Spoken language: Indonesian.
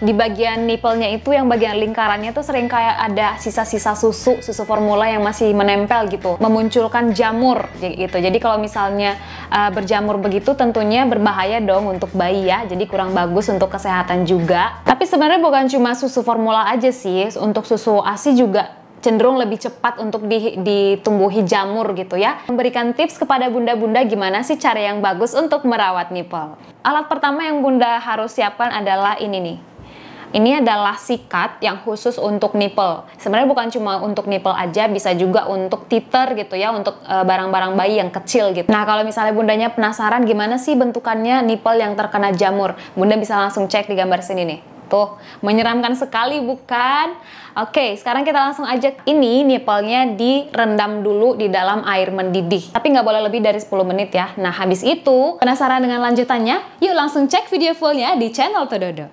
di bagian nipplenya itu yang bagian lingkarannya tuh sering kayak ada sisa-sisa susu susu formula yang masih menempel gitu memunculkan jamur ya gitu jadi kalau misalnya uh, berjamur begitu tentunya berbahaya dong untuk bayi ya jadi kurang bagus untuk kesehatan juga tapi sebenarnya bukan cuma susu formula aja sih untuk susu ASI juga cenderung lebih cepat untuk di, ditumbuhi jamur gitu ya. Memberikan tips kepada bunda-bunda gimana sih cara yang bagus untuk merawat nipple. Alat pertama yang bunda harus siapkan adalah ini nih, ini adalah sikat yang khusus untuk nipple. Sebenarnya bukan cuma untuk nipple aja, bisa juga untuk titer gitu ya, untuk eh, barang-barang e, bayi yang kecil gitu. Nah, kalau misalnya bundanya penasaran gimana sih bentukannya nipple yang terkena jamur, bunda bisa langsung cek di gambar sini nih. Tuh, menyeramkan sekali bukan? Oke, sekarang kita langsung aja ini nipplenya direndam dulu di dalam air mendidih. Tapi nggak boleh lebih dari 10 menit ya. Nah, habis itu, penasaran dengan lanjutannya? Yuk langsung cek video fullnya di channel Tododo.